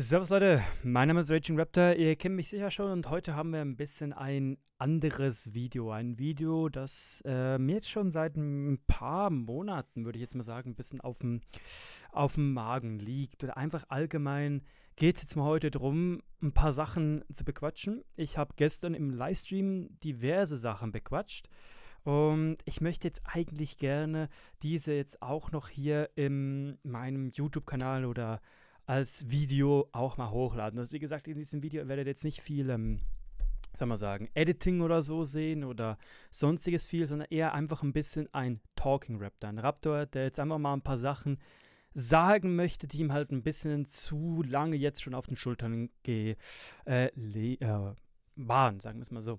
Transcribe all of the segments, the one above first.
Servus Leute, mein Name ist Raging Raptor, ihr kennt mich sicher schon und heute haben wir ein bisschen ein anderes Video. Ein Video, das äh, mir jetzt schon seit ein paar Monaten, würde ich jetzt mal sagen, ein bisschen auf dem, auf dem Magen liegt. Oder einfach allgemein geht es jetzt mal heute darum, ein paar Sachen zu bequatschen. Ich habe gestern im Livestream diverse Sachen bequatscht. Und ich möchte jetzt eigentlich gerne diese jetzt auch noch hier in meinem YouTube-Kanal oder als Video auch mal hochladen. Also wie gesagt, in diesem Video werdet ihr jetzt nicht viel, ähm, sagen wir sagen, Editing oder so sehen oder sonstiges viel, sondern eher einfach ein bisschen ein Talking Raptor. Ein Raptor, der jetzt einfach mal ein paar Sachen sagen möchte, die ihm halt ein bisschen zu lange jetzt schon auf den Schultern ge äh, äh, waren, sagen wir es mal so.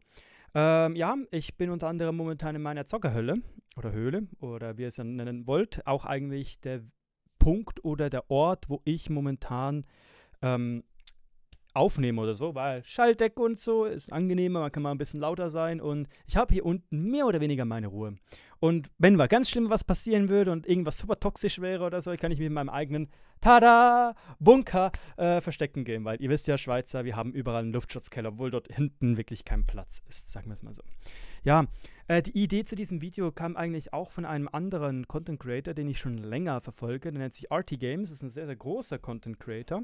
Ähm, ja, ich bin unter anderem momentan in meiner Zockerhölle oder Höhle oder wie ihr es dann nennen wollt. Auch eigentlich der Punkt oder der Ort, wo ich momentan ähm, aufnehmen oder so, weil Schalldeck und so ist angenehmer, man kann mal ein bisschen lauter sein und ich habe hier unten mehr oder weniger meine Ruhe. Und wenn mal ganz schlimm was passieren würde und irgendwas super toxisch wäre oder so, kann ich mich in meinem eigenen Tada Bunker äh, verstecken gehen, weil ihr wisst ja, Schweizer, wir haben überall einen Luftschutzkeller, obwohl dort hinten wirklich kein Platz ist, sagen wir es mal so. Ja, äh, die Idee zu diesem Video kam eigentlich auch von einem anderen Content Creator, den ich schon länger verfolge, der nennt sich RT Games, ist ein sehr, sehr großer Content Creator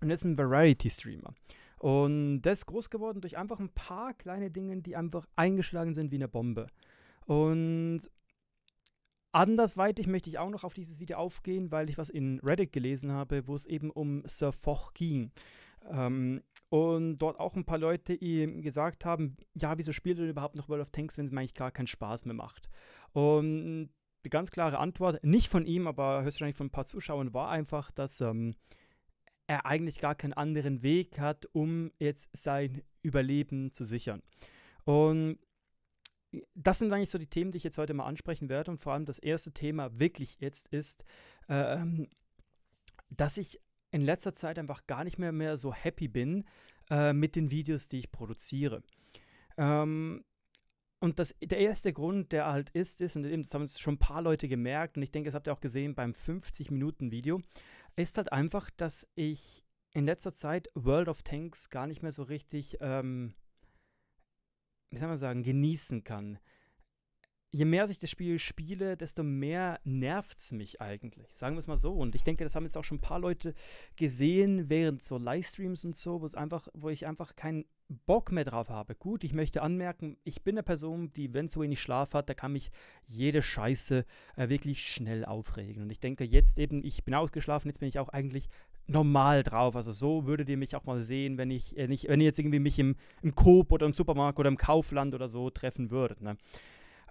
und ist ein Variety-Streamer. Und der ist groß geworden durch einfach ein paar kleine Dinge, die einfach eingeschlagen sind wie eine Bombe. Und andersweitig möchte ich auch noch auf dieses Video aufgehen, weil ich was in Reddit gelesen habe, wo es eben um Sir Foch ging. Ähm, und dort auch ein paar Leute ihm gesagt haben, ja, wieso spielt er überhaupt noch World of Tanks, wenn es mir eigentlich gar keinen Spaß mehr macht? Und die ganz klare Antwort, nicht von ihm, aber höchstwahrscheinlich von ein paar Zuschauern, war einfach, dass ähm, er eigentlich gar keinen anderen Weg hat, um jetzt sein Überleben zu sichern. Und das sind eigentlich so die Themen, die ich jetzt heute mal ansprechen werde. Und vor allem das erste Thema wirklich jetzt ist, ähm, dass ich in letzter Zeit einfach gar nicht mehr, mehr so happy bin äh, mit den Videos, die ich produziere. Ähm, und das, der erste Grund, der halt ist, ist, und das haben es schon ein paar Leute gemerkt, und ich denke, das habt ihr auch gesehen beim 50-Minuten-Video, ist halt einfach, dass ich in letzter Zeit World of Tanks gar nicht mehr so richtig, ähm, wie soll man sagen, genießen kann je mehr ich das Spiel spiele, desto mehr nervt es mich eigentlich. Sagen wir es mal so. Und ich denke, das haben jetzt auch schon ein paar Leute gesehen während so Livestreams und so, wo es einfach, wo ich einfach keinen Bock mehr drauf habe. Gut, ich möchte anmerken, ich bin eine Person, die, wenn so wenig Schlaf hat, da kann mich jede Scheiße äh, wirklich schnell aufregen. Und ich denke, jetzt eben, ich bin ausgeschlafen, jetzt bin ich auch eigentlich normal drauf. Also so würdet ihr mich auch mal sehen, wenn ich, äh, nicht, wenn ihr jetzt irgendwie mich im, im Coop oder im Supermarkt oder im Kaufland oder so treffen würdet. Ne?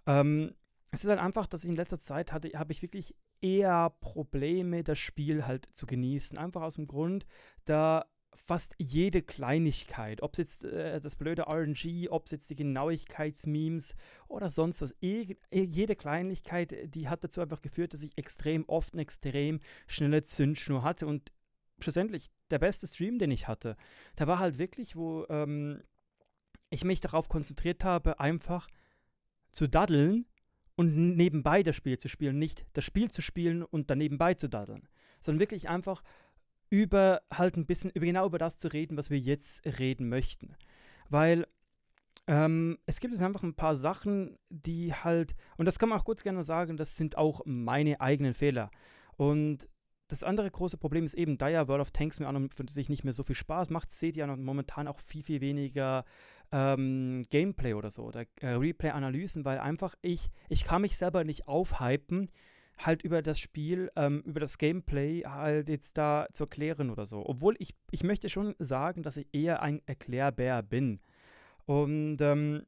Ähm, es ist halt einfach, dass ich in letzter Zeit hatte, habe ich wirklich eher Probleme, das Spiel halt zu genießen. Einfach aus dem Grund, da fast jede Kleinigkeit, ob es jetzt äh, das blöde RNG, ob es jetzt die Genauigkeitsmemes oder sonst was, e jede Kleinigkeit, äh, die hat dazu einfach geführt, dass ich extrem oft eine extrem schnelle Zündschnur hatte und schlussendlich der beste Stream, den ich hatte, da war halt wirklich, wo ähm, ich mich darauf konzentriert habe, einfach zu daddeln und nebenbei das Spiel zu spielen, nicht das Spiel zu spielen und dann nebenbei zu daddeln, sondern wirklich einfach über halt ein bisschen, über genau über das zu reden, was wir jetzt reden möchten. Weil ähm, es gibt jetzt einfach ein paar Sachen, die halt, und das kann man auch kurz gerne sagen, das sind auch meine eigenen Fehler. Und das andere große Problem ist eben, da ja World of Tanks mir an und für sich nicht mehr so viel Spaß macht, seht ihr ja momentan auch viel, viel weniger ähm, Gameplay oder so oder äh, Replay-Analysen, weil einfach ich, ich kann mich selber nicht aufhypen, halt über das Spiel, ähm, über das Gameplay halt jetzt da zu erklären oder so. Obwohl ich, ich möchte schon sagen, dass ich eher ein Erklärbär bin. Und ähm,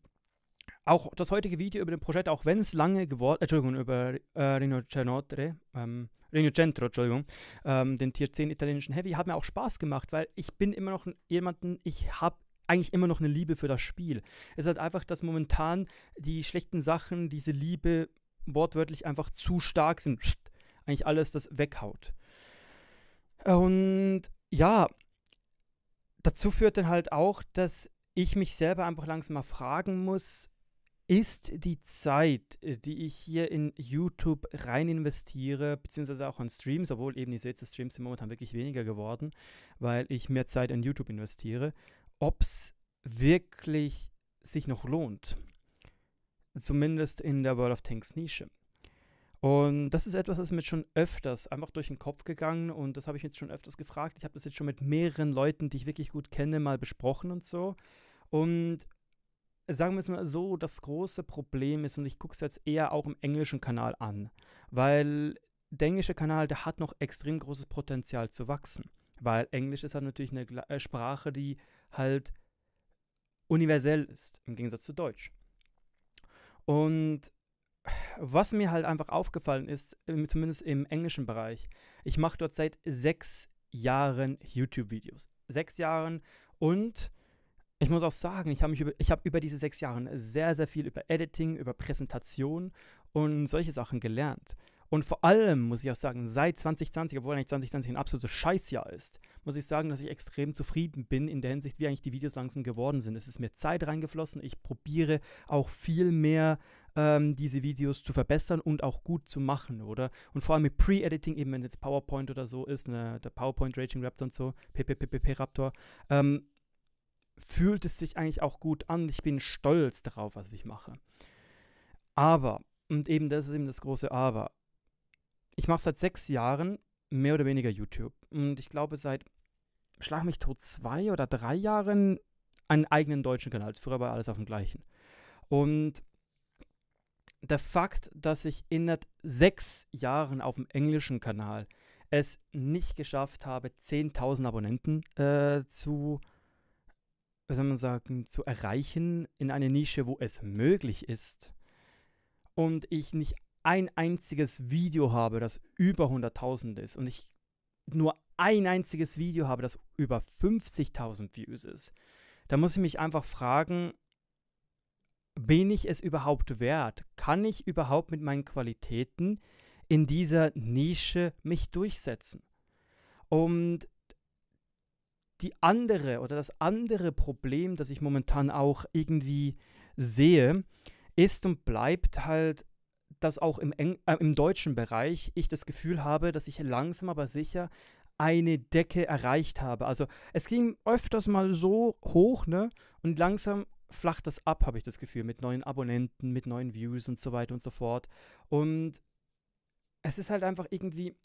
auch das heutige Video über den Projekt, auch wenn es lange geworden, Entschuldigung, über äh, Rinocenotre, ähm, Rinocentro, Entschuldigung, ähm, den Tier 10 italienischen Heavy, hat mir auch Spaß gemacht, weil ich bin immer noch jemanden, ich habe eigentlich immer noch eine Liebe für das Spiel. Es ist halt einfach, dass momentan die schlechten Sachen, diese Liebe wortwörtlich einfach zu stark sind. Eigentlich alles das weghaut. Und ja, dazu führt dann halt auch, dass ich mich selber einfach langsam mal fragen muss, ist die Zeit, äh, die ich hier in YouTube rein investiere, beziehungsweise auch an Streams, obwohl eben, ihr seht, die Streams sind momentan wirklich weniger geworden, weil ich mehr Zeit in YouTube investiere, ob es wirklich sich noch lohnt. Zumindest in der World of Tanks Nische. Und das ist etwas, das mir schon öfters einfach durch den Kopf gegangen und das habe ich jetzt schon öfters gefragt. Ich habe das jetzt schon mit mehreren Leuten, die ich wirklich gut kenne, mal besprochen und so. Und sagen wir es mal so, das große Problem ist, und ich gucke es jetzt eher auch im englischen Kanal an, weil der englische Kanal, der hat noch extrem großes Potenzial zu wachsen. Weil Englisch ist halt natürlich eine äh, Sprache, die halt universell ist, im Gegensatz zu Deutsch. Und was mir halt einfach aufgefallen ist, zumindest im englischen Bereich, ich mache dort seit sechs Jahren YouTube-Videos. Sechs Jahren und ich muss auch sagen, ich habe über, hab über diese sechs Jahre sehr, sehr viel über Editing, über Präsentation und solche Sachen gelernt. Und vor allem muss ich auch sagen, seit 2020, obwohl eigentlich 2020 ein absolutes Scheißjahr ist, muss ich sagen, dass ich extrem zufrieden bin in der Hinsicht, wie eigentlich die Videos langsam geworden sind. Es ist mir Zeit reingeflossen. Ich probiere auch viel mehr ähm, diese Videos zu verbessern und auch gut zu machen, oder? Und vor allem mit Pre-Editing, eben wenn es jetzt PowerPoint oder so ist, ne, der PowerPoint Raging Raptor und so, PPPPP Raptor, ähm, fühlt es sich eigentlich auch gut an. Ich bin stolz darauf, was ich mache. Aber, und eben das ist eben das große Aber, ich mache seit sechs Jahren mehr oder weniger YouTube. Und ich glaube, seit Schlag mich tot zwei oder drei Jahren einen eigenen deutschen Kanal. Das früher war alles auf dem gleichen. Und der Fakt, dass ich in sechs Jahren auf dem englischen Kanal es nicht geschafft habe, 10.000 Abonnenten äh, zu, was soll man sagen, zu erreichen in eine Nische, wo es möglich ist und ich nicht ein einziges Video habe, das über 100.000 ist und ich nur ein einziges Video habe, das über 50.000 Views ist, dann muss ich mich einfach fragen, bin ich es überhaupt wert? Kann ich überhaupt mit meinen Qualitäten in dieser Nische mich durchsetzen? Und die andere oder das andere Problem, das ich momentan auch irgendwie sehe, ist und bleibt halt dass auch im, Eng äh, im deutschen Bereich ich das Gefühl habe, dass ich langsam aber sicher eine Decke erreicht habe. Also es ging öfters mal so hoch, ne? Und langsam flacht das ab, habe ich das Gefühl, mit neuen Abonnenten, mit neuen Views und so weiter und so fort. Und es ist halt einfach irgendwie,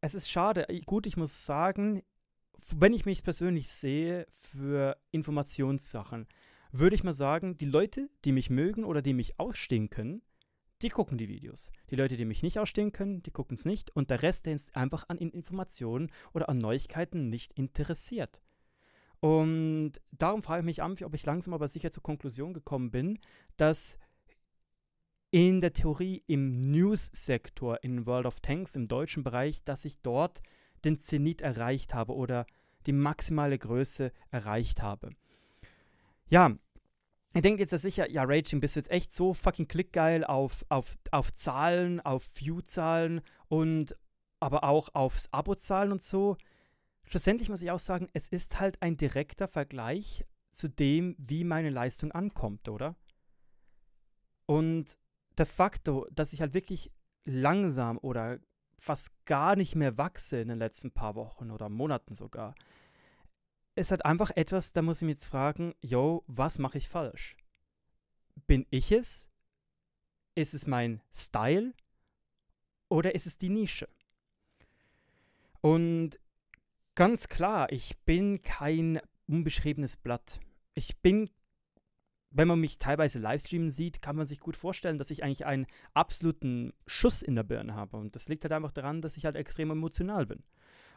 es ist schade. Gut, ich muss sagen, wenn ich mich persönlich sehe für Informationssachen, würde ich mal sagen, die Leute, die mich mögen oder die mich ausstinken, die gucken die Videos. Die Leute, die mich nicht ausstehen können, die gucken es nicht und der Rest, der ist einfach an Informationen oder an Neuigkeiten nicht interessiert. Und darum frage ich mich an, ob ich langsam aber sicher zur Konklusion gekommen bin, dass in der Theorie im News-Sektor in World of Tanks im deutschen Bereich, dass ich dort den Zenit erreicht habe oder die maximale Größe erreicht habe. Ja, Ihr denkt jetzt ja sicher, ja, Raging, bist du jetzt echt so fucking klickgeil auf, auf, auf Zahlen, auf View-Zahlen und aber auch aufs Abo-Zahlen und so. Schlussendlich muss ich auch sagen, es ist halt ein direkter Vergleich zu dem, wie meine Leistung ankommt, oder? Und de facto, dass ich halt wirklich langsam oder fast gar nicht mehr wachse in den letzten paar Wochen oder Monaten sogar, es hat einfach etwas, da muss ich mich jetzt fragen, yo, was mache ich falsch? Bin ich es? Ist es mein Style? Oder ist es die Nische? Und ganz klar, ich bin kein unbeschriebenes Blatt. Ich bin, wenn man mich teilweise livestreamen sieht, kann man sich gut vorstellen, dass ich eigentlich einen absoluten Schuss in der Birne habe. Und das liegt halt einfach daran, dass ich halt extrem emotional bin.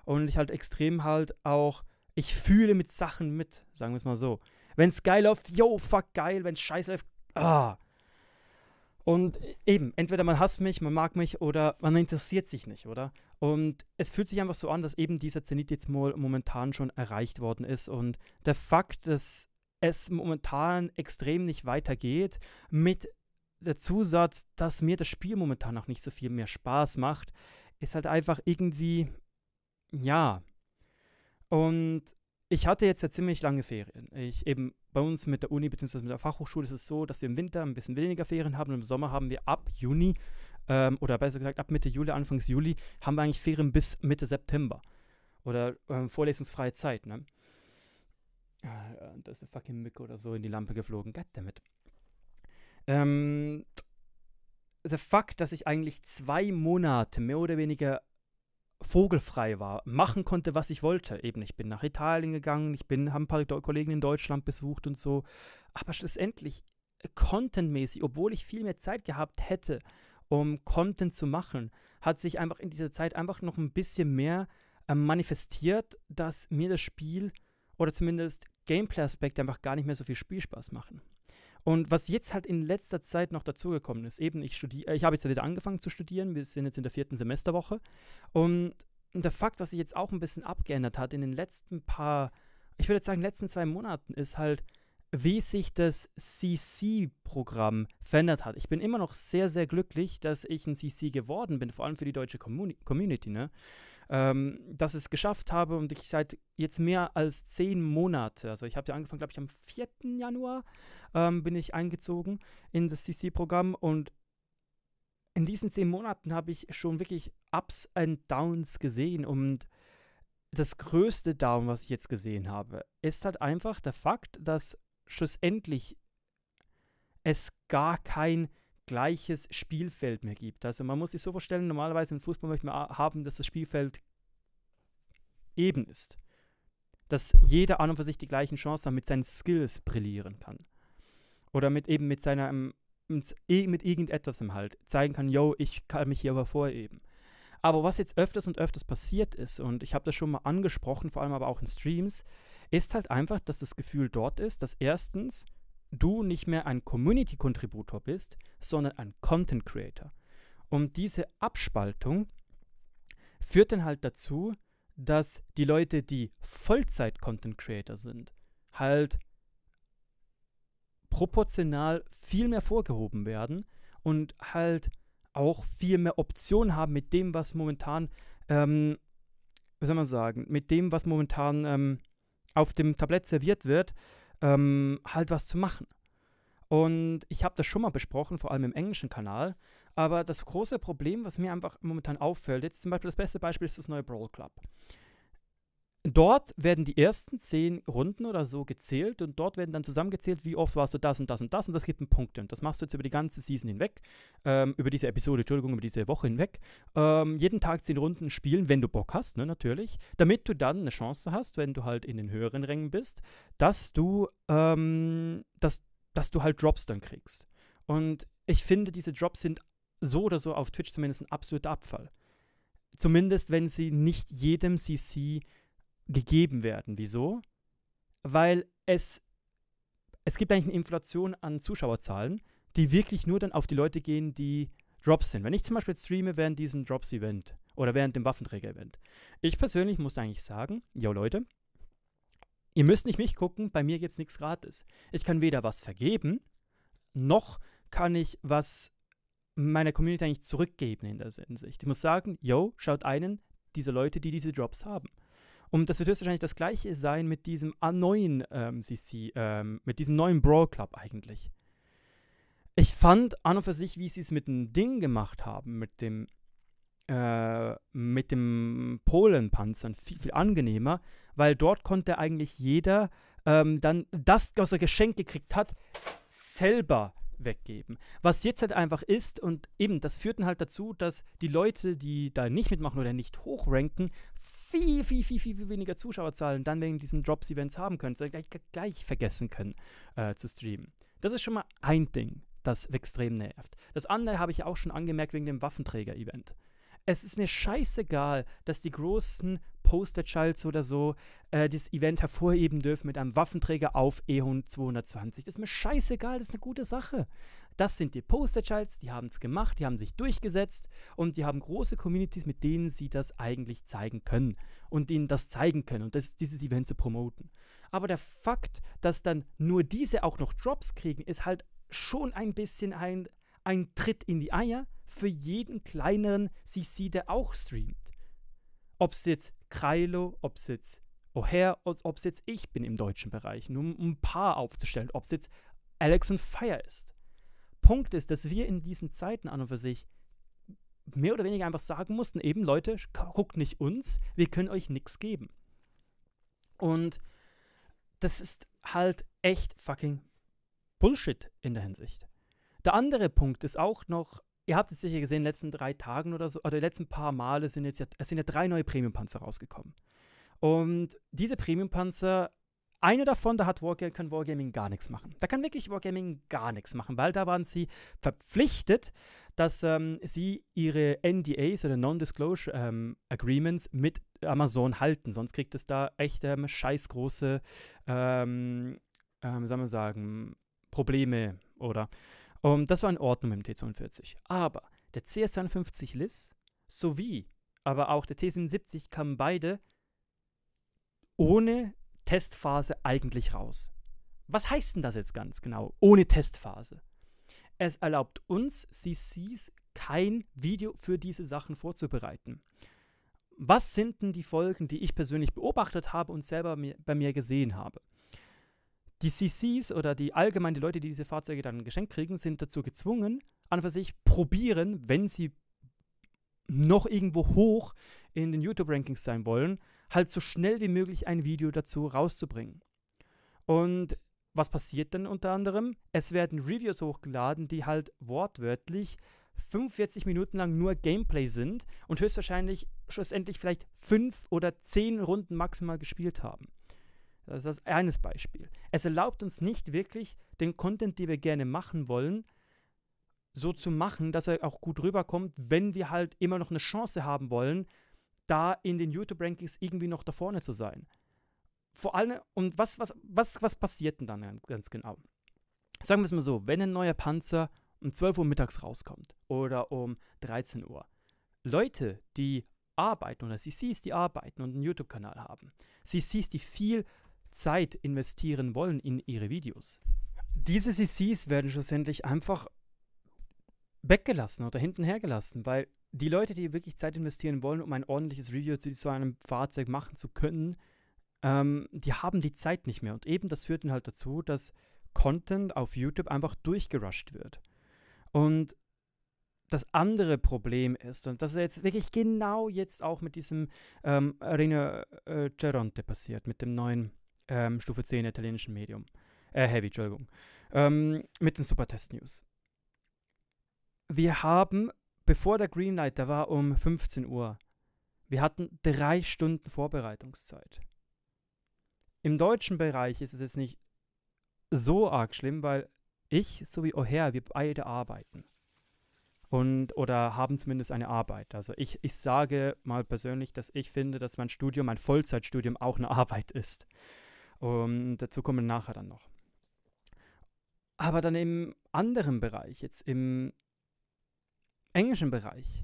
Und ich halt extrem halt auch ich fühle mit Sachen mit, sagen wir es mal so. Wenn es geil läuft, yo, fuck geil. Wenn es scheiße läuft, ah. Und eben, entweder man hasst mich, man mag mich oder man interessiert sich nicht, oder? Und es fühlt sich einfach so an, dass eben dieser Zenit jetzt mal momentan schon erreicht worden ist. Und der Fakt, dass es momentan extrem nicht weitergeht, mit der Zusatz, dass mir das Spiel momentan auch nicht so viel mehr Spaß macht, ist halt einfach irgendwie, ja, und ich hatte jetzt ja ziemlich lange Ferien. Ich eben bei uns mit der Uni bzw. mit der Fachhochschule ist es so, dass wir im Winter ein bisschen weniger Ferien haben und im Sommer haben wir ab Juni ähm, oder besser gesagt ab Mitte Juli, Anfangs Juli haben wir eigentlich Ferien bis Mitte September oder ähm, vorlesungsfreie Zeit. Ne? Ah, da ist eine fucking Mücke oder so in die Lampe geflogen. Goddammit. Ähm, the fuck, dass ich eigentlich zwei Monate mehr oder weniger vogelfrei war, machen konnte, was ich wollte. Eben, ich bin nach Italien gegangen, ich bin, habe ein paar Kollegen in Deutschland besucht und so. Aber schlussendlich, äh, contentmäßig, obwohl ich viel mehr Zeit gehabt hätte, um Content zu machen, hat sich einfach in dieser Zeit einfach noch ein bisschen mehr äh, manifestiert, dass mir das Spiel oder zumindest Gameplay-Aspekte einfach gar nicht mehr so viel Spielspaß machen. Und was jetzt halt in letzter Zeit noch dazugekommen ist, eben ich studiere, äh, ich habe jetzt wieder angefangen zu studieren, wir sind jetzt in der vierten Semesterwoche. Und der Fakt, was sich jetzt auch ein bisschen abgeändert hat in den letzten paar, ich würde jetzt sagen, letzten zwei Monaten, ist halt, wie sich das CC-Programm verändert hat. Ich bin immer noch sehr, sehr glücklich, dass ich ein CC geworden bin, vor allem für die deutsche Community. Ne? ähm, dass ich es geschafft habe und ich seit jetzt mehr als zehn Monate, also ich habe ja angefangen, glaube ich, am 4. Januar ähm, bin ich eingezogen in das CC-Programm und in diesen zehn Monaten habe ich schon wirklich Ups und Downs gesehen und das größte Down, was ich jetzt gesehen habe, ist halt einfach der Fakt, dass schlussendlich es gar kein gleiches Spielfeld mehr gibt. Also man muss sich so vorstellen, normalerweise im Fußball möchte man haben, dass das Spielfeld eben ist. Dass jeder an und für sich die gleichen Chancen mit seinen Skills brillieren kann. Oder mit eben mit seiner ähm, mit, mit irgendetwas im Halt zeigen kann, yo, ich kann mich hier aber hervorheben. Aber was jetzt öfters und öfters passiert ist, und ich habe das schon mal angesprochen, vor allem aber auch in Streams, ist halt einfach, dass das Gefühl dort ist, dass erstens du nicht mehr ein Community-Contributor bist, sondern ein Content-Creator. Und diese Abspaltung führt dann halt dazu, dass die Leute, die Vollzeit-Content-Creator sind, halt proportional viel mehr vorgehoben werden und halt auch viel mehr Optionen haben mit dem, was momentan, ähm, wie soll man sagen, mit dem, was momentan ähm, auf dem Tablett serviert wird ähm, halt was zu machen. Und ich habe das schon mal besprochen, vor allem im englischen Kanal. Aber das große Problem, was mir einfach momentan auffällt, jetzt zum Beispiel das beste Beispiel ist das neue Brawl Club. Dort werden die ersten zehn Runden oder so gezählt und dort werden dann zusammengezählt, wie oft warst du das und das und das und das gibt einen Punkt. Und das machst du jetzt über die ganze Season hinweg, ähm, über diese Episode, Entschuldigung, über diese Woche hinweg. Ähm, jeden Tag zehn Runden spielen, wenn du Bock hast, ne, natürlich, damit du dann eine Chance hast, wenn du halt in den höheren Rängen bist, dass du, ähm, dass, dass du halt Drops dann kriegst. Und ich finde, diese Drops sind so oder so auf Twitch zumindest ein absoluter Abfall. Zumindest wenn sie nicht jedem CC gegeben werden. Wieso? Weil es, es gibt eigentlich eine Inflation an Zuschauerzahlen, die wirklich nur dann auf die Leute gehen, die Drops sind. Wenn ich zum Beispiel streame während diesem Drops-Event oder während dem Waffenträger-Event, ich persönlich muss eigentlich sagen, yo Leute, ihr müsst nicht mich gucken, bei mir gibt es nichts gratis. Ich kann weder was vergeben, noch kann ich was meiner Community eigentlich zurückgeben in der Sicht. Ich muss sagen, yo, schaut einen dieser Leute, die diese Drops haben. Und das wird höchstwahrscheinlich das gleiche sein mit diesem neuen ähm, CC, ähm, mit diesem neuen Brawl Club eigentlich. Ich fand an und für sich, wie sie es mit dem Ding gemacht haben, mit dem, äh, mit dem Polenpanzer, viel, viel angenehmer, weil dort konnte eigentlich jeder ähm, dann das, was er geschenkt gekriegt hat, selber weggeben. Was jetzt halt einfach ist, und eben, das führt dann halt dazu, dass die Leute, die da nicht mitmachen oder nicht hochranken, viel, viel, viel, viel, viel weniger Zuschauerzahlen dann wegen diesen Drops-Events haben können, sondern gleich, gleich vergessen können äh, zu streamen. Das ist schon mal ein Ding, das extrem nervt. Das andere habe ich auch schon angemerkt wegen dem Waffenträger-Event. Es ist mir scheißegal, dass die großen Posterchilds oder so äh, das Event hervorheben dürfen mit einem Waffenträger auf E-Hund 220. Das ist mir scheißegal, das ist eine gute Sache. Das sind die Posterchilds, die haben es gemacht, die haben sich durchgesetzt und die haben große Communities, mit denen sie das eigentlich zeigen können und ihnen das zeigen können und das, dieses Event zu promoten. Aber der Fakt, dass dann nur diese auch noch Drops kriegen, ist halt schon ein bisschen ein, ein Tritt in die Eier, für jeden kleineren CC, der auch streamt. Ob es jetzt Kreilo, ob es jetzt O'Hare, ob es jetzt ich bin im deutschen Bereich, nur um ein paar aufzustellen, ob es jetzt Alex und Fire ist. Punkt ist, dass wir in diesen Zeiten an und für sich mehr oder weniger einfach sagen mussten, eben Leute, guckt nicht uns, wir können euch nichts geben. Und das ist halt echt fucking Bullshit in der Hinsicht. Der andere Punkt ist auch noch Ihr habt es sicher gesehen, in den letzten drei Tagen oder so, oder die letzten paar Male sind jetzt, es sind ja drei neue Premium-Panzer rausgekommen. Und diese Premium-Panzer, eine davon, da hat Wargame, kann Wargaming gar nichts machen. Da kann wirklich Wargaming gar nichts machen, weil da waren sie verpflichtet, dass ähm, sie ihre NDAs oder Non-Disclosure ähm, Agreements mit Amazon halten. Sonst kriegt es da echt ähm, scheißgroße, ähm, ähm, sagen wir sagen, Probleme oder um, ähm, das war in Ordnung mit dem T42. Aber der CS52 LIS sowie aber auch der T77 kamen beide ohne Testphase eigentlich raus. Was heißt denn das jetzt ganz genau? Ohne Testphase. Es erlaubt uns CCs kein Video für diese Sachen vorzubereiten. Was sind denn die Folgen, die ich persönlich beobachtet habe und selber mir, bei mir gesehen habe? Die CCs oder die allgemeinen Leute, die diese Fahrzeuge dann geschenkt kriegen, sind dazu gezwungen, an und für sich probieren, wenn sie noch irgendwo hoch in den YouTube-Rankings sein wollen, halt so schnell wie möglich ein Video dazu rauszubringen. Und was passiert dann unter anderem? Es werden Reviews hochgeladen, die halt wortwörtlich 45 Minuten lang nur Gameplay sind und höchstwahrscheinlich schlussendlich vielleicht 5 oder 10 Runden maximal gespielt haben. Das ist eines Beispiel. Es erlaubt uns nicht wirklich, den Content, den wir gerne machen wollen, so zu machen, dass er auch gut rüberkommt, wenn wir halt immer noch eine Chance haben wollen, da in den YouTube-Rankings irgendwie noch da vorne zu sein. Vor allem, und was, was, was, was passiert denn dann ganz genau? Sagen wir es mal so, wenn ein neuer Panzer um 12 Uhr mittags rauskommt oder um 13 Uhr, Leute, die arbeiten oder CCs, die arbeiten und einen YouTube-Kanal haben, CCs, die viel Zeit investieren wollen in ihre Videos. Diese CCs werden schlussendlich einfach weggelassen oder hinten hergelassen, weil die Leute, die wirklich Zeit investieren wollen, um ein ordentliches Review zu, so einem Fahrzeug machen zu können, ähm, die haben die Zeit nicht mehr. Und eben das führt dann halt dazu, dass Content auf YouTube einfach durchgerusht wird. Und das andere Problem ist, und das ist jetzt wirklich genau jetzt auch mit diesem ähm, Rene äh, Geronte passiert, mit dem neuen ähm, Stufe 10 italienischen Medium. Äh, Heavy, Entschuldigung. Ähm, mit den Super Test News. Wir haben, bevor der Greenlight, da war um 15 Uhr, wir hatten drei Stunden Vorbereitungszeit. Im deutschen Bereich ist es jetzt nicht so arg schlimm, weil ich sowie O'Hare, wir beide arbeiten. Und, oder haben zumindest eine Arbeit. Also ich, ich sage mal persönlich, dass ich finde, dass mein Studium, mein Vollzeitstudium auch eine Arbeit ist. Und ähm, dazu kommen wir nachher dann noch. Aber dann im anderen Bereich, jetzt im englischen Bereich,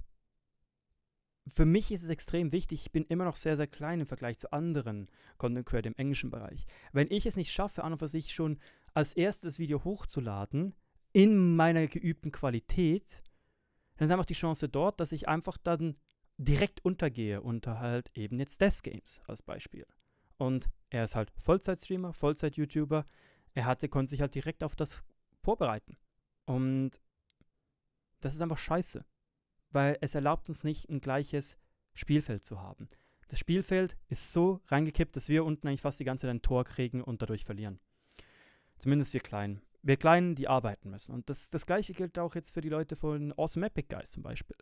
für mich ist es extrem wichtig, ich bin immer noch sehr, sehr klein im Vergleich zu anderen Content Creator im englischen Bereich. Wenn ich es nicht schaffe, an und für sich schon als erstes Video hochzuladen, in meiner geübten Qualität, dann ist einfach die Chance dort, dass ich einfach dann direkt untergehe unter halt eben jetzt Death Games als Beispiel. Und er ist halt Vollzeit-Streamer, Vollzeit-YouTuber. Er hatte, konnte sich halt direkt auf das vorbereiten. Und das ist einfach scheiße, weil es erlaubt uns nicht, ein gleiches Spielfeld zu haben. Das Spielfeld ist so reingekippt, dass wir unten eigentlich fast die ganze Zeit ein Tor kriegen und dadurch verlieren. Zumindest wir Kleinen. Wir Kleinen, die arbeiten müssen. Und das, das gleiche gilt auch jetzt für die Leute von Awesome Epic Guys zum Beispiel.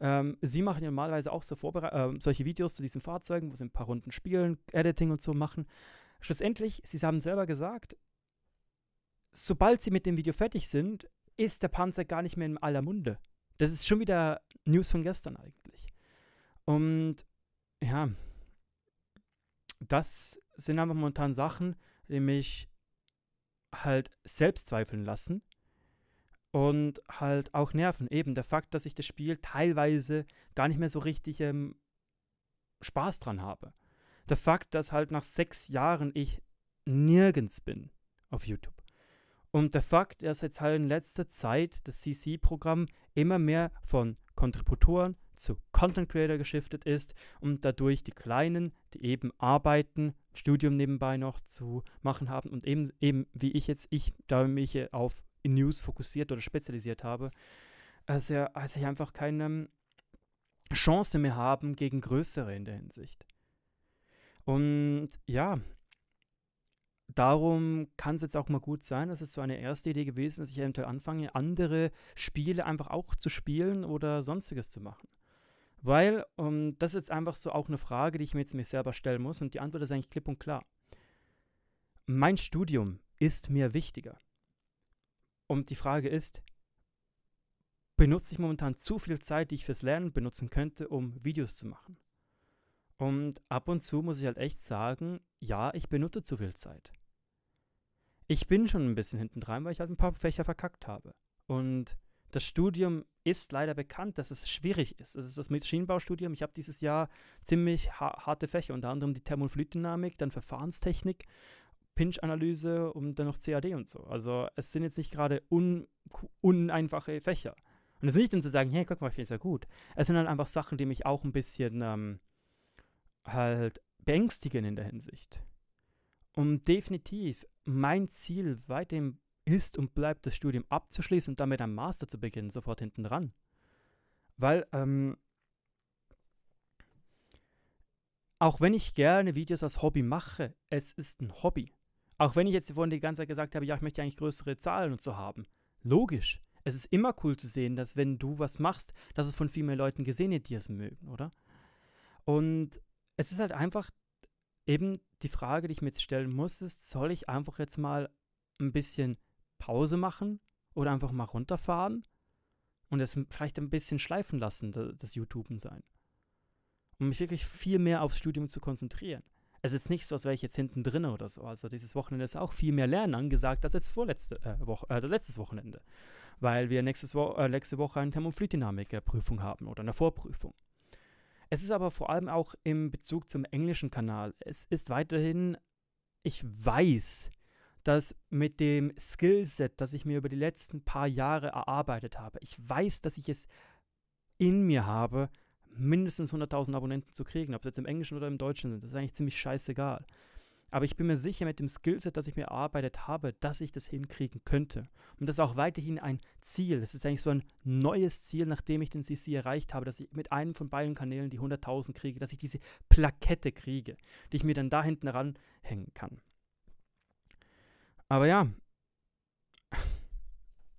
Ähm, sie machen ja normalerweise auch so Vorbere äh, solche Videos zu diesen Fahrzeugen, wo sie ein paar Runden spielen, Editing und so machen. Schlussendlich, sie haben selber gesagt, sobald sie mit dem Video fertig sind, ist der Panzer gar nicht mehr in aller Munde. Das ist schon wieder News von gestern eigentlich. Und ja, das sind einfach momentan Sachen, die mich halt selbst zweifeln lassen, und halt auch Nerven. Eben der Fakt, dass ich das Spiel teilweise gar nicht mehr so richtig ähm, Spaß dran habe. Der Fakt, dass halt nach sechs Jahren ich nirgends bin auf YouTube. Und der Fakt, dass jetzt halt in letzter Zeit das CC-Programm immer mehr von Kontributoren zu Content Creator geschiftet ist und dadurch die Kleinen, die eben arbeiten, Studium nebenbei noch zu machen haben und eben, eben wie ich jetzt, ich, da mich auf in News fokussiert oder spezialisiert habe, als, er, als ich einfach keine ähm, Chance mehr haben gegen Größere in der Hinsicht. Und ja, darum kann es jetzt auch mal gut sein, dass es so eine erste Idee gewesen ist, dass ich eventuell anfange, andere Spiele einfach auch zu spielen oder sonstiges zu machen. Weil, und ähm, das ist jetzt einfach so auch eine Frage, die ich mir jetzt mir selber stellen muss und die Antwort ist eigentlich klipp und klar. Mein Studium ist mir wichtiger. Und die Frage ist, benutze ich momentan zu viel Zeit, die ich fürs Lernen benutzen könnte, um Videos zu machen? Und ab und zu muss ich halt echt sagen, ja, ich benutze zu viel Zeit. Ich bin schon ein bisschen hinten dran, weil ich halt ein paar Fächer verkackt habe. Und das Studium ist leider bekannt, dass es schwierig ist. Es ist das Maschinenbaustudium. Ich habe dieses Jahr ziemlich ha harte Fächer, unter anderem die Thermofluiddynamik, dann Verfahrenstechnik, Pinch-Analyse und dann noch CAD und so. Also es sind jetzt nicht gerade un uneinfache Fächer. Und es ist nicht um zu sagen, hey, guck mal, ich finde es ja gut. Es sind halt einfach Sachen, die mich auch ein bisschen ähm, halt beängstigen in der Hinsicht. Und definitiv, mein Ziel weiterhin ist und bleibt, das Studium abzuschließen und damit am Master zu beginnen, sofort hinten dran. Weil, ähm, auch wenn ich gerne Videos als Hobby mache, es ist ein Hobby. Auch wenn ich jetzt vorhin die ganze Zeit gesagt habe, ja, ich möchte eigentlich größere Zahlen und so haben. Logisch. Es ist immer cool zu sehen, dass wenn du was machst, dass es von viel mehr Leuten gesehen wird, die es mögen, oder? Und es ist halt einfach eben die Frage, die ich mir jetzt stellen muss, ist, soll ich einfach jetzt mal ein bisschen Pause machen oder einfach mal runterfahren und es vielleicht ein bisschen schleifen lassen, das YouTuben sein. Um mich wirklich viel mehr aufs Studium zu konzentrieren es ist nicht so, als wäre ich jetzt hinten drin oder so. Also dieses Wochenende ist auch viel mehr Lernen angesagt als jetzt vorletzte äh, Woche, äh, letztes Wochenende, weil wir nächstes Wo äh, nächste Woche eine Thermofluid-Dynamik-Prüfung haben oder eine Vorprüfung. Es ist aber vor allem auch im Bezug zum englischen Kanal. Es ist weiterhin, ich weiß, dass mit dem Skillset, das ich mir über die letzten paar Jahre erarbeitet habe, ich weiß, dass ich es in mir habe, mindestens 100.000 Abonnenten zu kriegen, ob sie jetzt im Englischen oder im Deutschen sind. Das ist eigentlich ziemlich scheißegal. Aber ich bin mir sicher mit dem Skillset, das ich mir erarbeitet habe, dass ich das hinkriegen könnte. Und das ist auch weiterhin ein Ziel. Das ist eigentlich so ein neues Ziel, nachdem ich den CC erreicht habe, dass ich mit einem von beiden Kanälen die 100.000 kriege, dass ich diese Plakette kriege, die ich mir dann da hinten ranhängen kann. Aber ja,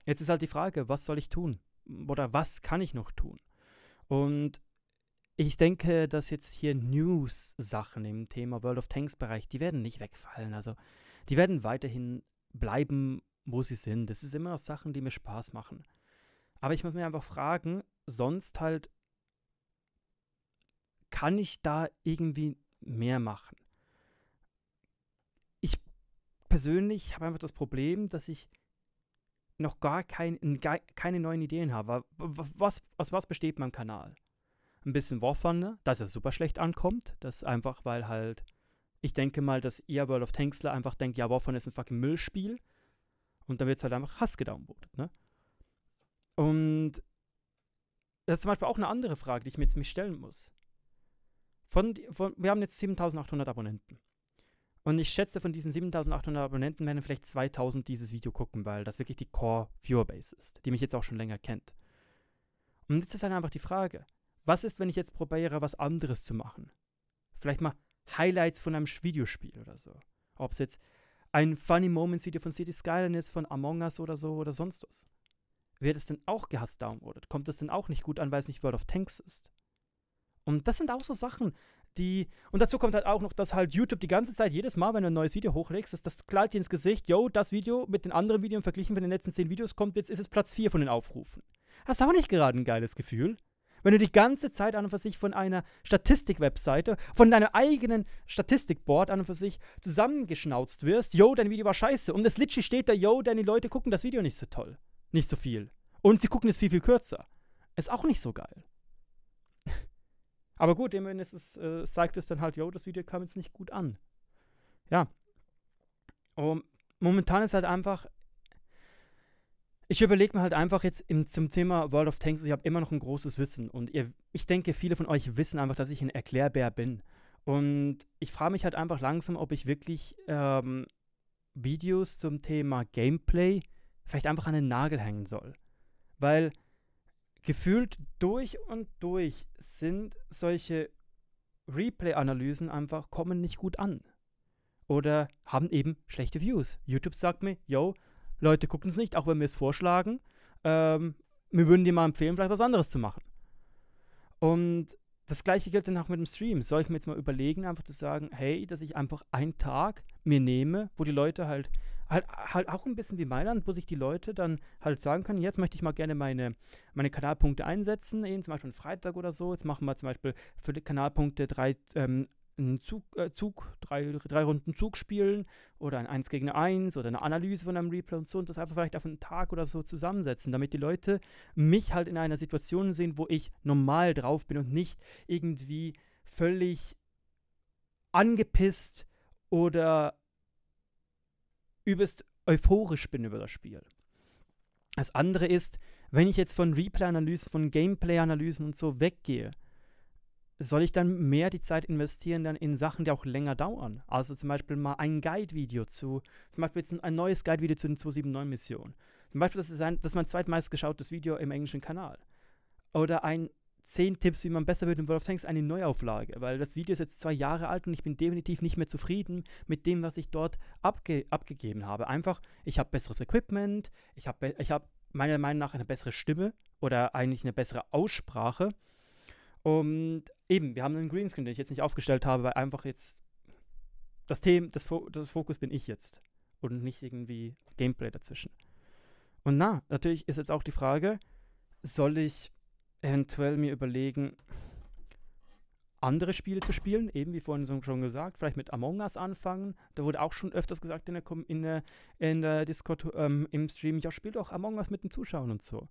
jetzt ist halt die Frage, was soll ich tun? Oder was kann ich noch tun? Und ich denke, dass jetzt hier News-Sachen im Thema World of Tanks-Bereich, die werden nicht wegfallen. Also, die werden weiterhin bleiben, wo sie sind. Das ist immer noch Sachen, die mir Spaß machen. Aber ich muss mir einfach fragen, sonst halt, kann ich da irgendwie mehr machen? Ich persönlich habe einfach das Problem, dass ich noch gar, kein, gar keine neuen Ideen habe. Was, aus was besteht mein Kanal? ein bisschen Warfun, ne? dass er super schlecht ankommt. Das ist einfach, weil halt, ich denke mal, dass ihr World of Tanksler einfach denkt, ja, Warfun ist ein fucking Müllspiel. Und dann wird es halt einfach Hass gedownloadet, ne? Und das ist zum Beispiel auch eine andere Frage, die ich mir jetzt mich stellen muss. Von, von, wir haben jetzt 7800 Abonnenten. Und ich schätze, von diesen 7800 Abonnenten werden vielleicht 2000 dieses Video gucken, weil das wirklich die Core-Viewerbase ist, die mich jetzt auch schon länger kennt. Und jetzt ist halt einfach die Frage, was ist, wenn ich jetzt probiere, was anderes zu machen? Vielleicht mal Highlights von einem Videospiel oder so. Ob es jetzt ein Funny Moments Video von City Skyline ist, von Among Us oder so oder sonst was. Wird es denn auch gehasst downloadet? Kommt es denn auch nicht gut an, weil es nicht World of Tanks ist? Und das sind auch so Sachen, die. Und dazu kommt halt auch noch, dass halt YouTube die ganze Zeit, jedes Mal, wenn du ein neues Video hochlegst, dass das knallt dir ins Gesicht, yo, das Video mit den anderen Videos verglichen von den letzten zehn Videos kommt, jetzt ist es Platz 4 von den Aufrufen. Hast du auch nicht gerade ein geiles Gefühl? Wenn du die ganze Zeit an und für sich von einer Statistik-Webseite, von deinem eigenen Statistikboard an und für sich zusammengeschnauzt wirst, yo, dein Video war scheiße. Und das Litschi steht da, yo, deine Leute gucken das Video nicht so toll. Nicht so viel. Und sie gucken es viel, viel kürzer. Ist auch nicht so geil. Aber gut, immerhin ist es, äh, zeigt es dann halt, yo, das Video kam jetzt nicht gut an. Ja. Und momentan ist halt einfach ich überlege mir halt einfach jetzt im, zum Thema World of Tanks, ich habe immer noch ein großes Wissen und ihr, ich denke, viele von euch wissen einfach, dass ich ein Erklärbär bin. Und ich frage mich halt einfach langsam, ob ich wirklich ähm, Videos zum Thema Gameplay vielleicht einfach an den Nagel hängen soll. Weil gefühlt durch und durch sind solche Replay-Analysen einfach, kommen nicht gut an. Oder haben eben schlechte Views. YouTube sagt mir, yo, Leute gucken es nicht, auch wenn wir es vorschlagen. Ähm, wir würden dir mal empfehlen, vielleicht was anderes zu machen. Und das gleiche gilt dann auch mit dem Stream. Soll ich mir jetzt mal überlegen, einfach zu sagen, hey, dass ich einfach einen Tag mir nehme, wo die Leute halt, halt, halt auch ein bisschen wie Mailand, wo sich die Leute dann halt sagen können, jetzt möchte ich mal gerne meine, meine Kanalpunkte einsetzen, eben zum Beispiel am Freitag oder so. Jetzt machen wir zum Beispiel für die Kanalpunkte drei ähm, einen Zug, äh, Zug drei, drei Runden Zug spielen oder ein 1 gegen 1 oder eine Analyse von einem Replay und so und das einfach vielleicht auf einen Tag oder so zusammensetzen, damit die Leute mich halt in einer Situation sehen, wo ich normal drauf bin und nicht irgendwie völlig angepisst oder übelst euphorisch bin über das Spiel. Das andere ist, wenn ich jetzt von Replay-Analysen, von Gameplay-Analysen und so weggehe, soll ich dann mehr die Zeit investieren dann in Sachen, die auch länger dauern? Also zum Beispiel mal ein Guide-Video zu, zum Beispiel jetzt ein neues Guide-Video zu den 279-Missionen. Zum Beispiel, das ist, ein, das ist mein zweitmeistgeschautes Video im englischen Kanal. Oder ein 10 Tipps, wie man besser wird in World of Tanks, eine Neuauflage, weil das Video ist jetzt zwei Jahre alt und ich bin definitiv nicht mehr zufrieden mit dem, was ich dort abge abgegeben habe. Einfach, ich habe besseres Equipment, ich habe ich hab meiner Meinung nach eine bessere Stimme oder eigentlich eine bessere Aussprache und eben, wir haben einen Greenscreen, den ich jetzt nicht aufgestellt habe, weil einfach jetzt das Thema, das, Fo das Fokus bin ich jetzt und nicht irgendwie Gameplay dazwischen. Und na, natürlich ist jetzt auch die Frage, soll ich eventuell mir überlegen, andere Spiele zu spielen, eben wie vorhin schon gesagt, vielleicht mit Among Us anfangen. Da wurde auch schon öfters gesagt in der, in der, in der Discord ähm, im Stream, ja, spiel doch Among Us mit den Zuschauern und so.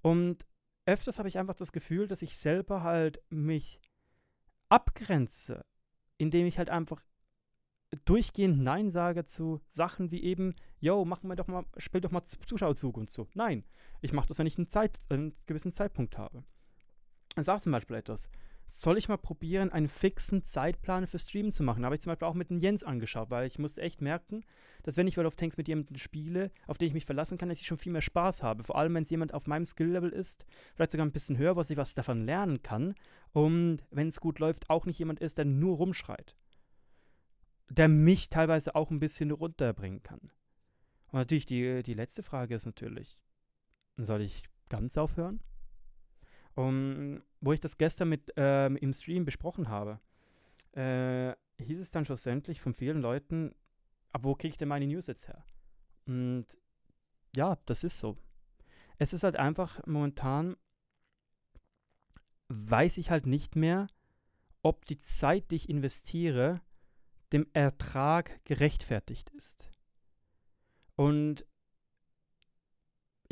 Und öfters habe ich einfach das Gefühl, dass ich selber halt mich abgrenze, indem ich halt einfach durchgehend Nein sage zu Sachen wie eben, yo, machen wir doch mal, spiel doch mal Zuschauerzug und so. Nein, ich mache das, wenn ich einen, Zeit, einen gewissen Zeitpunkt habe. Ich sage zum Beispiel etwas soll ich mal probieren, einen fixen Zeitplan für Streamen zu machen. Habe ich zum Beispiel auch mit dem Jens angeschaut, weil ich musste echt merken, dass wenn ich World of Tanks mit jemandem spiele, auf den ich mich verlassen kann, dass ich schon viel mehr Spaß habe. Vor allem, wenn es jemand auf meinem Skill-Level ist, vielleicht sogar ein bisschen höher, was ich was davon lernen kann. Und wenn es gut läuft, auch nicht jemand ist, der nur rumschreit. Der mich teilweise auch ein bisschen runterbringen kann. Und natürlich, die, die letzte Frage ist natürlich, soll ich ganz aufhören? Um, wo ich das gestern mit ähm, im Stream besprochen habe, äh, hieß es dann schlussendlich von vielen Leuten, aber wo kriege ich denn meine News jetzt her? Und ja, das ist so. Es ist halt einfach momentan, weiß ich halt nicht mehr, ob die Zeit, die ich investiere, dem Ertrag gerechtfertigt ist. Und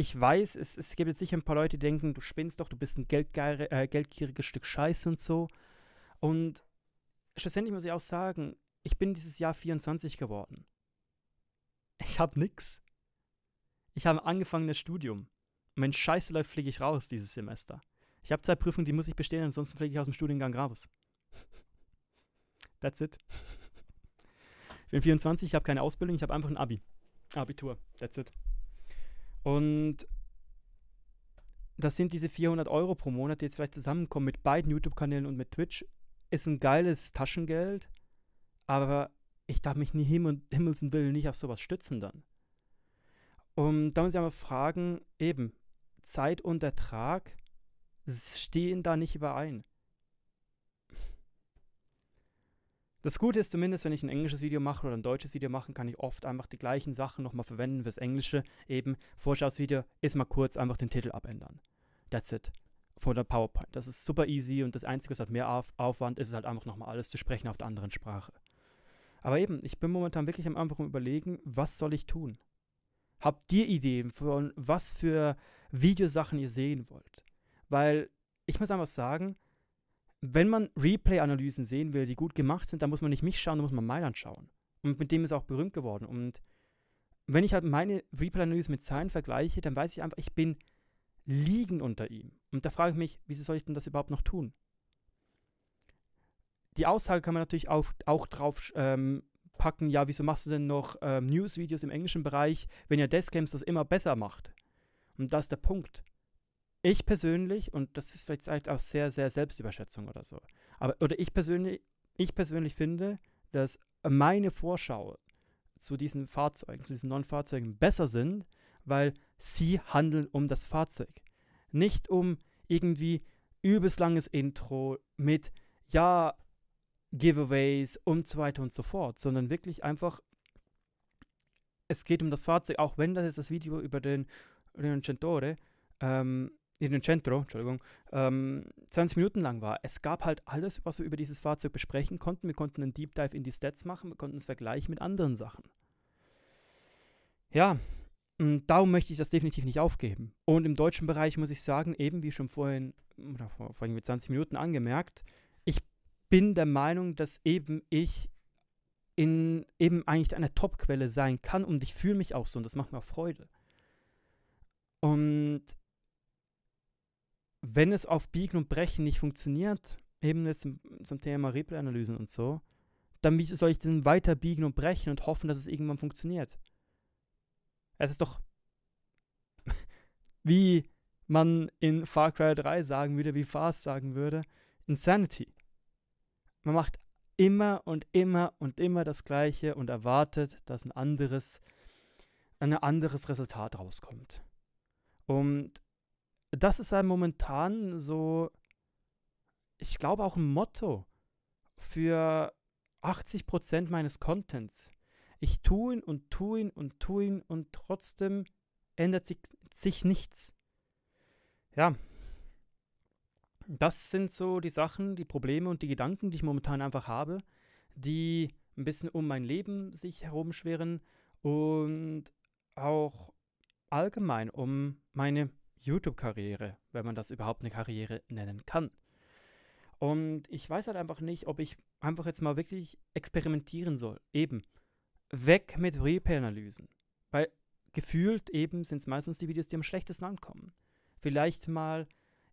ich weiß, es, es gibt jetzt sicher ein paar Leute, die denken, du spinnst doch, du bist ein geldgeire, äh, geldgieriges Stück Scheiße und so. Und schlussendlich muss ich auch sagen, ich bin dieses Jahr 24 geworden. Ich habe nix. Ich habe angefangen das Studium. Und wenn Scheiße läuft, fliege ich raus dieses Semester. Ich habe zwei Prüfungen, die muss ich bestehen, ansonsten fliege ich aus dem Studiengang raus. That's it. Ich bin 24, ich habe keine Ausbildung, ich habe einfach ein Abi. Abitur. That's it. Und das sind diese 400 Euro pro Monat, die jetzt vielleicht zusammenkommen mit beiden YouTube-Kanälen und mit Twitch. Ist ein geiles Taschengeld, aber ich darf mich nie himmel, himmels Willen nicht auf sowas stützen dann. Und da muss ich aber fragen, eben, Zeit und Ertrag stehen da nicht überein. Das Gute ist zumindest, wenn ich ein englisches Video mache oder ein deutsches Video mache, kann ich oft einfach die gleichen Sachen nochmal verwenden fürs Englische. Eben, Vorschaugsvideo ist mal kurz einfach den Titel abändern. That's it. Von der PowerPoint. Das ist super easy und das Einzige, was halt mehr auf Aufwand ist, ist halt einfach nochmal alles zu sprechen auf der anderen Sprache. Aber eben, ich bin momentan wirklich am einfachen überlegen, was soll ich tun? Habt ihr Ideen von was für Videosachen ihr sehen wollt? Weil ich muss einfach sagen, wenn man Replay-Analysen sehen will, die gut gemacht sind, dann muss man nicht mich schauen, dann muss man Mailand schauen. Und mit dem ist er auch berühmt geworden. Und wenn ich halt meine Replay-Analyse mit seinen vergleiche, dann weiß ich einfach, ich bin liegen unter ihm. Und da frage ich mich, wieso soll ich denn das überhaupt noch tun? Die Aussage kann man natürlich auch, auch drauf ähm, packen, ja, wieso machst du denn noch ähm, News-Videos im englischen Bereich, wenn ja Deskcams das immer besser macht? Und das ist der Punkt ich persönlich, und das ist vielleicht halt auch sehr, sehr Selbstüberschätzung oder so, aber oder ich persönlich, ich persönlich finde, dass meine Vorschau zu diesen Fahrzeugen, zu diesen Non-Fahrzeugen besser sind, weil sie handeln um das Fahrzeug. Nicht um irgendwie übelst langes Intro mit, ja, Giveaways und so weiter und so fort, sondern wirklich einfach, es geht um das Fahrzeug, auch wenn das jetzt das Video über den Rinuncentore ähm, in den Centro, Entschuldigung, ähm, 20 Minuten lang war. Es gab halt alles, was wir über dieses Fahrzeug besprechen konnten. Wir konnten einen Deep Dive in die Stats machen, wir konnten es vergleichen mit anderen Sachen. Ja, darum möchte ich das definitiv nicht aufgeben. Und im deutschen Bereich muss ich sagen, eben wie schon vorhin, oder vor, vorhin mit 20 Minuten angemerkt, ich bin der Meinung, dass eben ich in eben eigentlich eine Topquelle sein kann und ich fühle mich auch so und das macht mir auch Freude. Und wenn es auf Biegen und Brechen nicht funktioniert, eben jetzt zum, zum Thema Replay-Analysen und so, dann wie soll ich denn weiter biegen und brechen und hoffen, dass es irgendwann funktioniert? Es ist doch, wie man in Far Cry 3 sagen würde, wie Fast sagen würde, Insanity. Man macht immer und immer und immer das Gleiche und erwartet, dass ein anderes, ein anderes Resultat rauskommt. Und das ist ja momentan so, ich glaube, auch ein Motto für 80% meines Contents. Ich tue ihn und tue ihn und tue ihn und trotzdem ändert sich, sich nichts. Ja, das sind so die Sachen, die Probleme und die Gedanken, die ich momentan einfach habe, die ein bisschen um mein Leben sich herumschwirren und auch allgemein um meine YouTube-Karriere, wenn man das überhaupt eine Karriere nennen kann. Und ich weiß halt einfach nicht, ob ich einfach jetzt mal wirklich experimentieren soll. Eben, weg mit Replay-Analysen. Weil gefühlt eben sind es meistens die Videos, die am schlechtesten ankommen. Vielleicht mal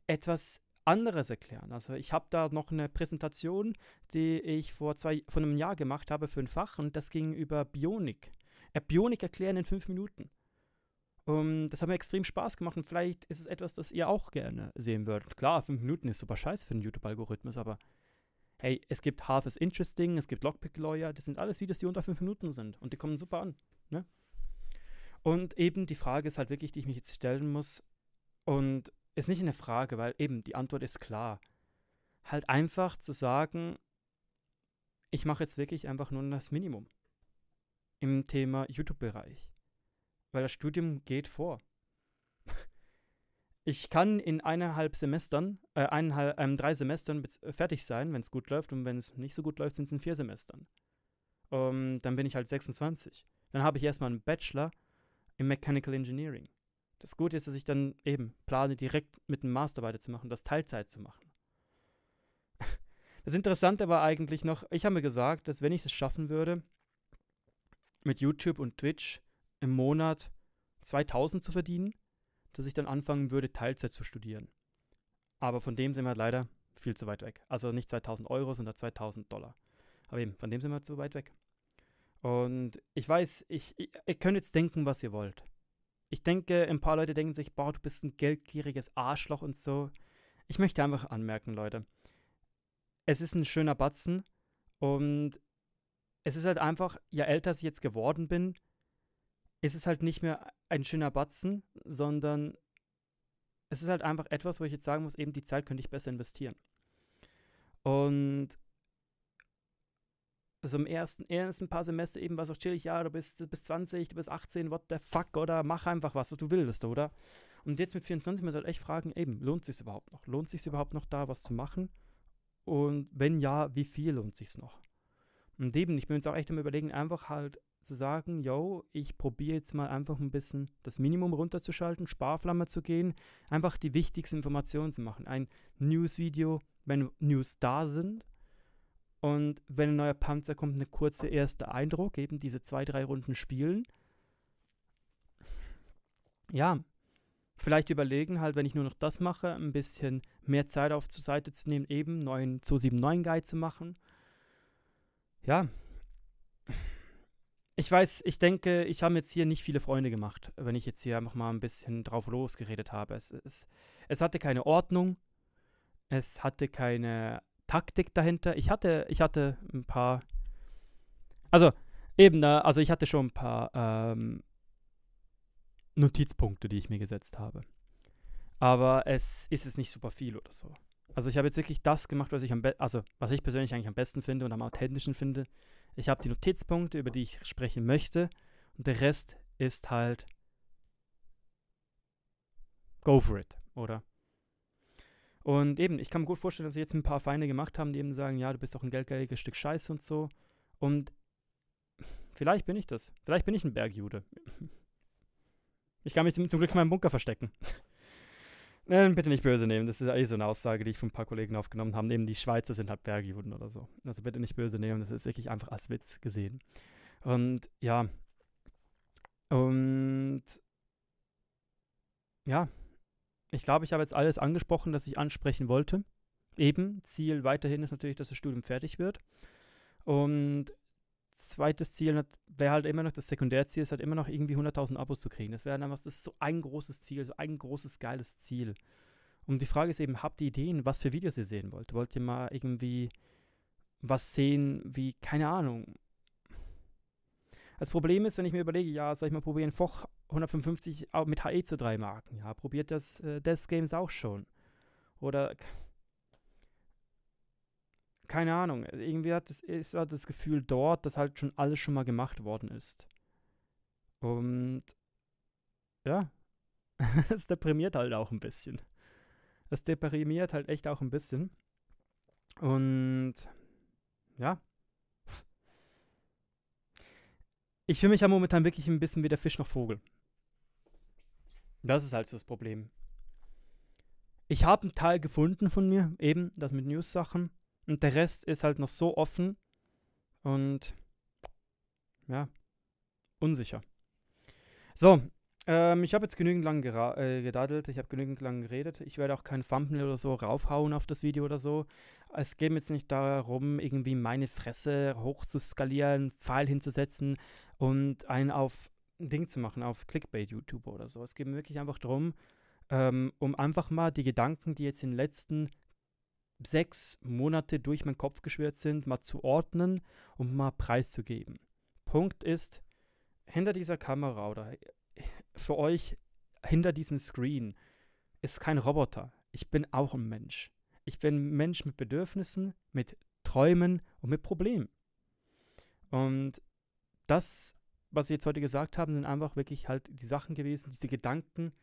etwas anderes erklären. Also ich habe da noch eine Präsentation, die ich vor zwei, vor einem Jahr gemacht habe für ein Fach und das ging über Bionik. Äh, Bionik erklären in fünf Minuten. Um, ähm, das hat mir extrem Spaß gemacht und vielleicht ist es etwas, das ihr auch gerne sehen würdet. Klar, fünf Minuten ist super scheiße für den YouTube-Algorithmus, aber hey, es gibt Half is Interesting, es gibt Lockpick Lawyer, das sind alles Videos, die unter fünf Minuten sind und die kommen super an. Ne? Und eben die Frage ist halt wirklich, die ich mich jetzt stellen muss und ist nicht eine Frage, weil eben die Antwort ist klar. Halt einfach zu sagen, ich mache jetzt wirklich einfach nur das Minimum im Thema YouTube-Bereich weil das Studium geht vor. Ich kann in eineinhalb Semestern, äh, eineinhalb, ähm, drei Semestern äh, fertig sein, wenn es gut läuft. Und wenn es nicht so gut läuft, sind es in vier Semestern. Um, ähm, dann bin ich halt 26. Dann habe ich erstmal einen Bachelor in Mechanical Engineering. Das Gute ist, dass ich dann eben plane, direkt mit einem Master weiterzumachen, das Teilzeit zu machen. Das Interessante war eigentlich noch, ich habe mir gesagt, dass wenn ich es schaffen würde, mit YouTube und Twitch im Monat 2000 zu verdienen, dass ich dann anfangen würde, Teilzeit zu studieren. Aber von dem sind wir halt leider viel zu weit weg. Also nicht 2000 Euro, sondern 2000 Dollar. Aber eben, von dem sind wir zu weit weg. Und ich weiß, ich, ich, ihr könnt jetzt denken, was ihr wollt. Ich denke, ein paar Leute denken sich, boah, du bist ein geldgieriges Arschloch und so. Ich möchte einfach anmerken, Leute. Es ist ein schöner Batzen und es ist halt einfach, je älter ich jetzt geworden bin, es ist halt nicht mehr ein schöner Batzen, sondern es ist halt einfach etwas, wo ich jetzt sagen muss, eben die Zeit könnte ich besser investieren. Und also im ersten, ersten paar Semester eben war es auch chillig, ja, du bist, du 20, du bist 18, what the fuck, oder mach einfach was, was du willst, oder? Und jetzt mit 24 muss halt echt fragen, eben, lohnt sich überhaupt noch? Lohnt sich überhaupt noch da was zu machen? Und wenn ja, wie viel lohnt sich's noch? Und eben, ich bin jetzt auch echt am überlegen, einfach halt zu sagen, yo, ich probiere jetzt mal einfach ein bisschen das Minimum runterzuschalten, Sparflamme zu gehen, einfach die wichtigsten Informationen zu machen. Ein News-Video, wenn News da sind und wenn ein neuer Panzer kommt, eine kurze erste Eindruck, eben diese zwei, drei Runden spielen. Ja, vielleicht überlegen, halt, wenn ich nur noch das mache, ein bisschen mehr Zeit auf zur Seite zu nehmen, eben neuen 279 Guide zu machen. Ja, ich weiß, ich denke, ich habe jetzt hier nicht viele Freunde gemacht, wenn ich jetzt hier einfach mal ein bisschen drauf losgeredet habe. Es, es, es hatte keine Ordnung, es hatte keine Taktik dahinter. Ich hatte, ich hatte ein paar. Also, eben, also ich hatte schon ein paar ähm, Notizpunkte, die ich mir gesetzt habe. Aber es ist es nicht super viel oder so. Also ich habe jetzt wirklich das gemacht, was ich am also was ich persönlich eigentlich am besten finde und am authentischen finde. Ich habe die Notizpunkte, über die ich sprechen möchte, und der Rest ist halt go for it, oder? Und eben, ich kann mir gut vorstellen, dass sie jetzt ein paar Feinde gemacht haben, die eben sagen, ja, du bist doch ein geldgeiles Stück Scheiße und so. Und vielleicht bin ich das. Vielleicht bin ich ein Bergjude. Ich kann mich zum Glück in meinem Bunker verstecken. Nein, äh, bitte nicht böse nehmen. Das ist eh so eine Aussage, die ich von ein paar Kollegen aufgenommen habe. Eben die Schweizer sind halt Bergjuden oder so. Also bitte nicht böse nehmen. Das ist wirklich einfach als Witz gesehen. Und ja. Und ja. Ich glaube, ich habe jetzt alles angesprochen, das ich ansprechen wollte. Eben, Ziel weiterhin ist natürlich, dass das Studium fertig wird. Und zweites Ziel wäre halt immer noch, das Sekundärziel ist halt immer noch irgendwie 100.000 Abos zu kriegen. Das wäre dann was, das ist so ein großes Ziel, so ein großes, geiles Ziel. Und die Frage ist eben, habt ihr Ideen, was für Videos ihr sehen wollt? Wollt ihr mal irgendwie was sehen, wie, keine Ahnung. Das Problem ist, wenn ich mir überlege, ja, soll ich mal probieren, Foch 155 mit HE zu drei Marken? Ja, probiert das äh, Death Games auch schon. Oder keine Ahnung, irgendwie hat das, ist halt das Gefühl dort, dass halt schon alles schon mal gemacht worden ist. Und ja, es deprimiert halt auch ein bisschen. Es deprimiert halt echt auch ein bisschen. Und ja. Ich fühle mich ja momentan wirklich ein bisschen wie der Fisch noch Vogel. Das ist halt so das Problem. Ich habe einen Teil gefunden von mir, eben das mit News-Sachen. Und der Rest ist halt noch so offen und ja, unsicher. So, ähm, ich habe jetzt genügend lang äh, gedaddelt, ich habe genügend lang geredet. Ich werde auch kein Thumbnail oder so raufhauen auf das Video oder so. Es geht mir jetzt nicht darum, irgendwie meine Fresse hoch zu skalieren, Pfeil hinzusetzen und einen auf ein Ding zu machen, auf Clickbait-YouTuber oder so. Es geht mir wirklich einfach darum, ähm, um einfach mal die Gedanken, die jetzt in den letzten sechs Monate durch meinen Kopf geschwirrt sind, mal zu ordnen und mal preiszugeben. Punkt ist, hinter dieser Kamera oder äh, für euch hinter diesem Screen ist kein Roboter. Ich bin auch ein Mensch. Ich bin ein Mensch mit Bedürfnissen, mit Träumen und mit Problemen. Und das, was sie jetzt heute gesagt haben, sind einfach wirklich halt die Sachen gewesen, diese Gedanken,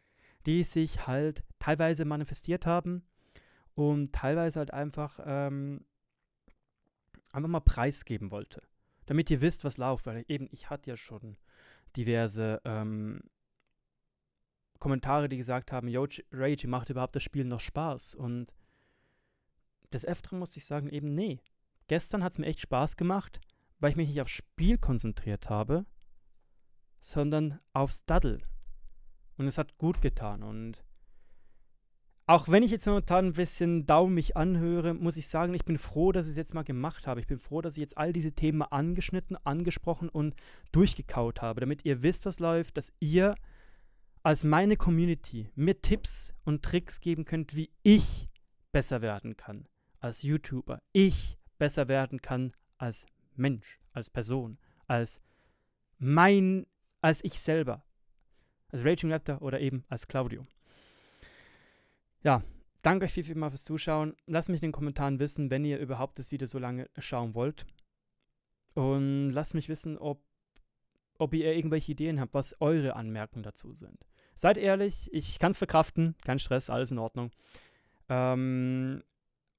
die sich halt teilweise manifestiert haben, und teilweise halt einfach, ähm, einfach mal preisgeben wollte. Damit ihr wisst, was läuft, Weil eben, ich hatte ja schon diverse ähm, Kommentare, die gesagt haben, yo, Rage, macht überhaupt das Spiel noch Spaß? Und des Öfteren musste ich sagen, eben nee. Gestern hat es mir echt Spaß gemacht, weil ich mich nicht aufs Spiel konzentriert habe, sondern aufs Daddeln. Und es hat gut getan. Und auch wenn ich jetzt momentan ein bisschen daumig anhöre, muss ich sagen, ich bin froh, dass ich es jetzt mal gemacht habe. Ich bin froh, dass ich jetzt all diese Themen angeschnitten, angesprochen und durchgekaut habe, damit ihr wisst, was läuft, dass ihr als meine Community mir Tipps und Tricks geben könnt, wie ich besser werden kann als YouTuber. Ich besser werden kann als Mensch, als Person, als mein, als ich selber. Als Raging Raptor oder eben als Claudio. Ja, danke euch viel, viel mal fürs Zuschauen. Lasst mich in den Kommentaren wissen, wenn ihr überhaupt das Video so lange schauen wollt. Und lasst mich wissen, ob, ob ihr irgendwelche Ideen habt, was eure Anmerkungen dazu sind. Seid ehrlich, ich kann es verkraften, kein Stress, alles in Ordnung. Ähm,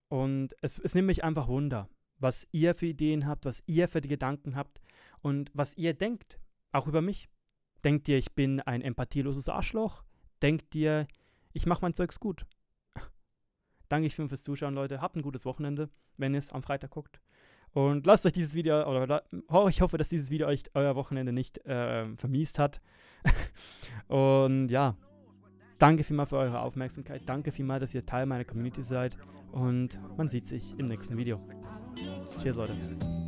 und es, es nimmt mich einfach Wunder, was ihr für Ideen habt, was ihr für die Gedanken habt und was ihr denkt, auch über mich. Denkt ihr, ich bin ein empathieloses Arschloch? Denkt ihr, ich mache mein Zeugs gut? danke ich fürs Zuschauen, Leute. Habt ein gutes Wochenende, wenn ihr es am Freitag guckt. Und lasst euch dieses Video, oder oh, ich hoffe, dass dieses Video euch euer Wochenende nicht äh, vermiest hat. und ja, danke vielmal für eure Aufmerksamkeit. Danke vielmal, dass ihr Teil meiner Community seid. Und man sieht sich im nächsten Video. Cheers, Leute.